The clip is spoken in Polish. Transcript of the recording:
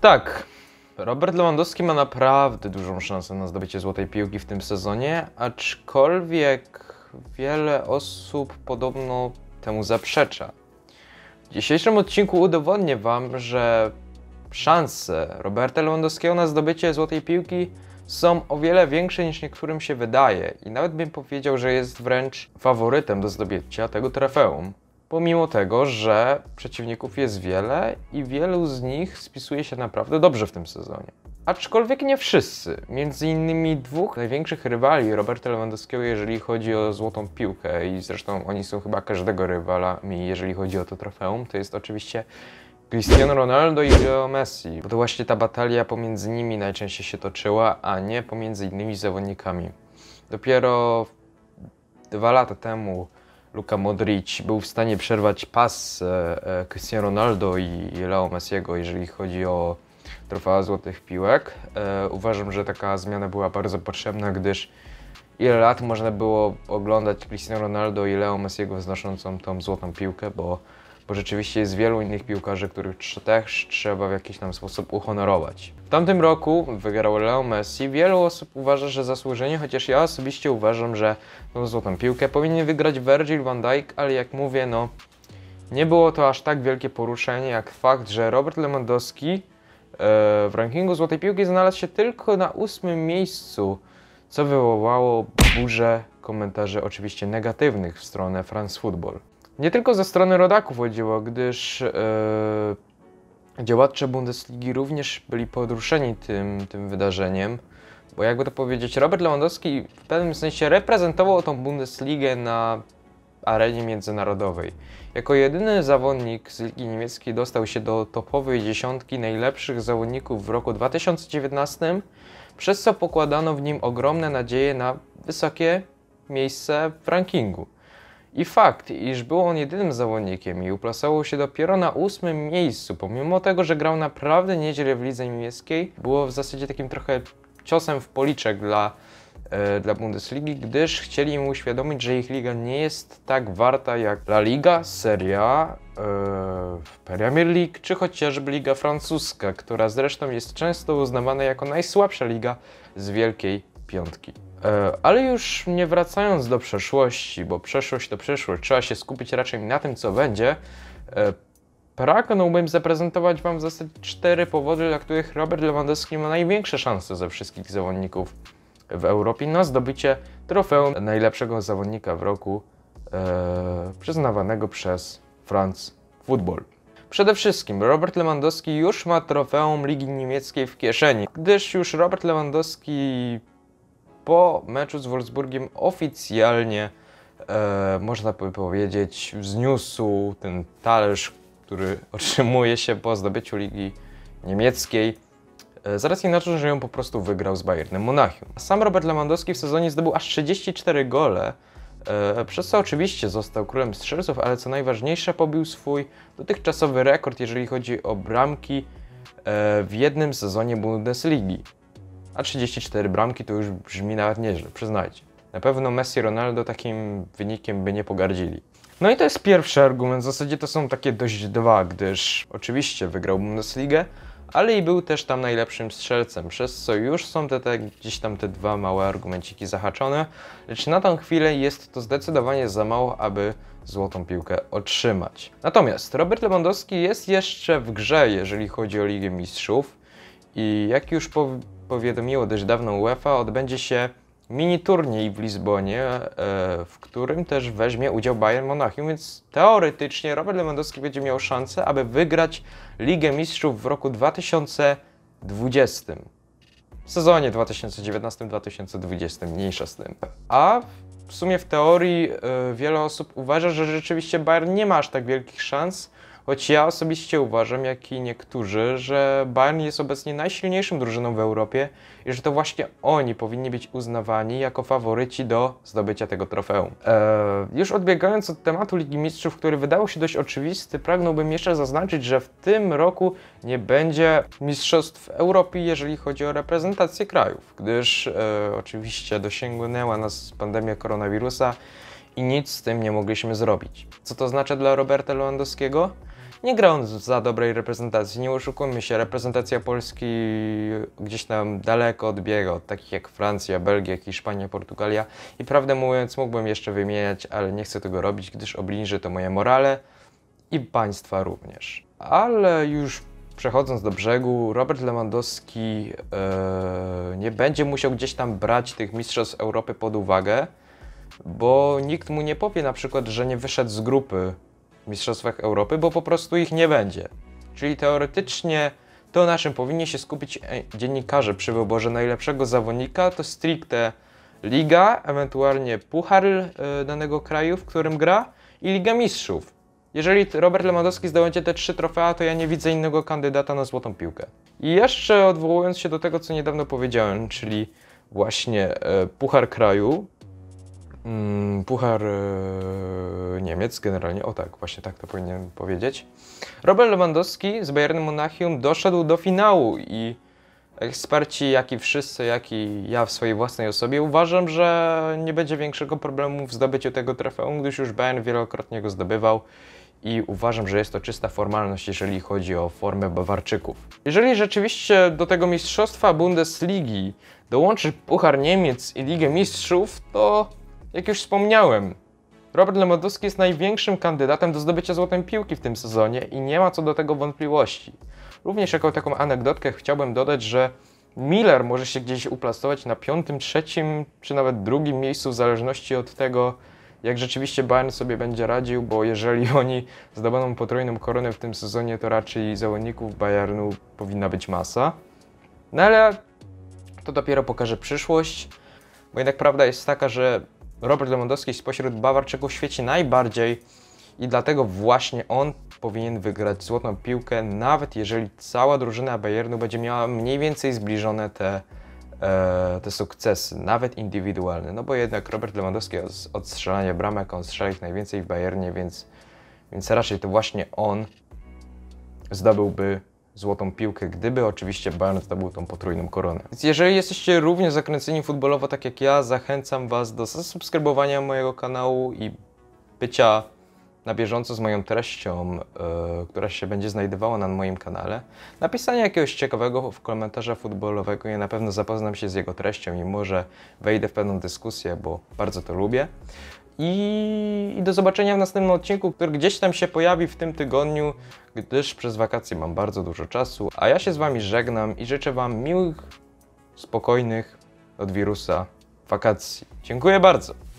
Tak, Robert Lewandowski ma naprawdę dużą szansę na zdobycie złotej piłki w tym sezonie, aczkolwiek wiele osób podobno temu zaprzecza. W dzisiejszym odcinku udowodnię Wam, że szanse Roberta Lewandowskiego na zdobycie złotej piłki są o wiele większe niż niektórym się wydaje i nawet bym powiedział, że jest wręcz faworytem do zdobycia tego trofeum pomimo tego, że przeciwników jest wiele i wielu z nich spisuje się naprawdę dobrze w tym sezonie. Aczkolwiek nie wszyscy. Między innymi dwóch największych rywali Roberta Lewandowskiego, jeżeli chodzi o złotą piłkę i zresztą oni są chyba każdego rywala, jeżeli chodzi o to trofeum, to jest oczywiście Cristiano Ronaldo i Leo Messi. Bo to właśnie ta batalia pomiędzy nimi najczęściej się toczyła, a nie pomiędzy innymi zawodnikami. Dopiero dwa lata temu Luka Modric był w stanie przerwać pas e, e, Cristiano Ronaldo i Leo Messiego, jeżeli chodzi o trofea złotych piłek. E, uważam, że taka zmiana była bardzo potrzebna, gdyż ile lat można było oglądać Cristiano Ronaldo i Leo Messiego znoszącą tą złotą piłkę, bo bo rzeczywiście jest wielu innych piłkarzy, których też trzeba w jakiś tam sposób uhonorować. W tamtym roku wygrał Leo Messi. Wielu osób uważa, że zasłużenie, chociaż ja osobiście uważam, że tą złotą piłkę powinien wygrać Virgil van Dijk, ale jak mówię, no nie było to aż tak wielkie poruszenie jak fakt, że Robert Lewandowski e, w rankingu Złotej Piłki znalazł się tylko na ósmym miejscu, co wywołało burzę komentarzy oczywiście negatywnych w stronę France Football. Nie tylko ze strony rodaków chodziło, gdyż e, działacze Bundesligi również byli podruszeni tym, tym wydarzeniem. Bo jakby to powiedzieć, Robert Lewandowski w pewnym sensie reprezentował tą Bundesligę na arenie międzynarodowej. Jako jedyny zawodnik z Ligi Niemieckiej dostał się do topowej dziesiątki najlepszych zawodników w roku 2019, przez co pokładano w nim ogromne nadzieje na wysokie miejsce w rankingu. I fakt, iż był on jedynym zawodnikiem i uplasował się dopiero na ósmym miejscu, pomimo tego, że grał naprawdę nieźle w lidze niemieckiej, było w zasadzie takim trochę ciosem w policzek dla, e, dla Bundesligi, gdyż chcieli im uświadomić, że ich liga nie jest tak warta jak La Liga, Serie A, e, Premier League czy chociażby Liga Francuska, która zresztą jest często uznawana jako najsłabsza liga z wielkiej piątki. E, ale już nie wracając do przeszłości, bo przeszłość to przyszłość, trzeba się skupić raczej na tym, co będzie, e, pragnąłbym zaprezentować Wam w zasadzie cztery powody, dla których Robert Lewandowski ma największe szanse ze wszystkich zawodników w Europie na zdobycie trofeum najlepszego zawodnika w roku e, przyznawanego przez France Football. Przede wszystkim Robert Lewandowski już ma trofeum Ligi Niemieckiej w kieszeni, gdyż już Robert Lewandowski po meczu z Wolfsburgiem oficjalnie, e, można by powiedzieć, wzniósł ten talerz, który otrzymuje się po zdobyciu Ligi Niemieckiej. E, zaraz inaczej, że ją po prostu wygrał z Bayernem Monachium. Sam Robert Lewandowski w sezonie zdobył aż 34 gole, e, przez co oczywiście został królem strzelców, ale co najważniejsze, pobił swój dotychczasowy rekord, jeżeli chodzi o bramki e, w jednym sezonie Bundesligi. A 34 bramki to już brzmi nawet nieźle, przyznajcie. Na pewno Messi i Ronaldo takim wynikiem by nie pogardzili. No i to jest pierwszy argument, w zasadzie to są takie dość dwa, gdyż oczywiście wygrał Bundesligę, ale i był też tam najlepszym strzelcem, przez co już są te, te gdzieś tam te dwa małe argumenciki zahaczone, lecz na tą chwilę jest to zdecydowanie za mało, aby złotą piłkę otrzymać. Natomiast Robert Lewandowski jest jeszcze w grze, jeżeli chodzi o Ligę Mistrzów i jak już po powiadomiło dość dawno UEFA, odbędzie się mini turniej w Lizbonie, e, w którym też weźmie udział Bayern Monachium, więc teoretycznie Robert Lewandowski będzie miał szansę, aby wygrać Ligę Mistrzów w roku 2020. W sezonie 2019-2020, mniejsza z tym. A w sumie w teorii e, wiele osób uważa, że rzeczywiście Bayern nie ma aż tak wielkich szans, Choć ja osobiście uważam, jak i niektórzy, że Bayern jest obecnie najsilniejszą drużyną w Europie i że to właśnie oni powinni być uznawani jako faworyci do zdobycia tego trofeum. Eee, już odbiegając od tematu Ligi Mistrzów, który wydał się dość oczywisty, pragnąłbym jeszcze zaznaczyć, że w tym roku nie będzie Mistrzostw Europy, jeżeli chodzi o reprezentację krajów, gdyż e, oczywiście dosięgnęła nas pandemia koronawirusa i nic z tym nie mogliśmy zrobić. Co to znaczy dla Roberta Lewandowskiego? nie gra za dobrej reprezentacji. Nie oszukujmy się, reprezentacja Polski gdzieś tam daleko odbiega od takich jak Francja, Belgia, Hiszpania, Portugalia. I prawdę mówiąc, mógłbym jeszcze wymieniać, ale nie chcę tego robić, gdyż obniży to moje morale i państwa również. Ale już przechodząc do brzegu, Robert Lewandowski yy, nie będzie musiał gdzieś tam brać tych mistrzostw Europy pod uwagę, bo nikt mu nie powie na przykład, że nie wyszedł z grupy Mistrzostwach Europy, bo po prostu ich nie będzie. Czyli teoretycznie to, na czym powinni się skupić e, dziennikarze przy wyborze najlepszego zawodnika, to stricte liga, ewentualnie puchar e, danego kraju, w którym gra i Liga Mistrzów. Jeżeli Robert Lewandowski zdobędzie te trzy trofea, to ja nie widzę innego kandydata na złotą piłkę. I jeszcze odwołując się do tego, co niedawno powiedziałem, czyli właśnie e, Puchar Kraju, Mm, puchar e, Niemiec generalnie, o tak, właśnie tak to powinienem powiedzieć. Robert Lewandowski z Bayernem Monachium doszedł do finału i eksperci, jak i wszyscy, jak i ja w swojej własnej osobie uważam, że nie będzie większego problemu w zdobyciu tego trofeum, gdyż już Bayern wielokrotnie go zdobywał i uważam, że jest to czysta formalność, jeżeli chodzi o formę Bawarczyków. Jeżeli rzeczywiście do tego mistrzostwa Bundesligi dołączy Puchar Niemiec i Ligę Mistrzów, to jak już wspomniałem, Robert Lewandowski jest największym kandydatem do zdobycia złotej piłki w tym sezonie i nie ma co do tego wątpliwości. Również jako taką anegdotkę chciałbym dodać, że Miller może się gdzieś uplastować na piątym, trzecim czy nawet drugim miejscu w zależności od tego, jak rzeczywiście Bayern sobie będzie radził, bo jeżeli oni zdobędą potrójną koronę w tym sezonie, to raczej zawodników Bayernu powinna być masa. No ale to dopiero pokaże przyszłość, bo jednak prawda jest taka, że Robert Lewandowski spośród Bawarczyków świeci najbardziej i dlatego właśnie on powinien wygrać złotą piłkę, nawet jeżeli cała drużyna Bayernu będzie miała mniej więcej zbliżone te, e, te sukcesy, nawet indywidualne. No bo jednak Robert Lewandowski od, od strzelania bramek, on strzelił najwięcej w Bayernie, więc, więc raczej to właśnie on zdobyłby złotą piłkę, gdyby oczywiście Bayern zdobył tą potrójną koronę. Więc jeżeli jesteście równie zakręceni futbolowo tak jak ja, zachęcam Was do zasubskrybowania mojego kanału i bycia na bieżąco z moją treścią, yy, która się będzie znajdowała na moim kanale. Napisanie jakiegoś ciekawego w komentarza futbolowego, ja na pewno zapoznam się z jego treścią i może wejdę w pewną dyskusję, bo bardzo to lubię. I, I do zobaczenia w następnym odcinku, który gdzieś tam się pojawi w tym tygodniu, gdyż przez wakacje mam bardzo dużo czasu. A ja się z Wami żegnam i życzę Wam miłych, spokojnych od wirusa wakacji. Dziękuję bardzo.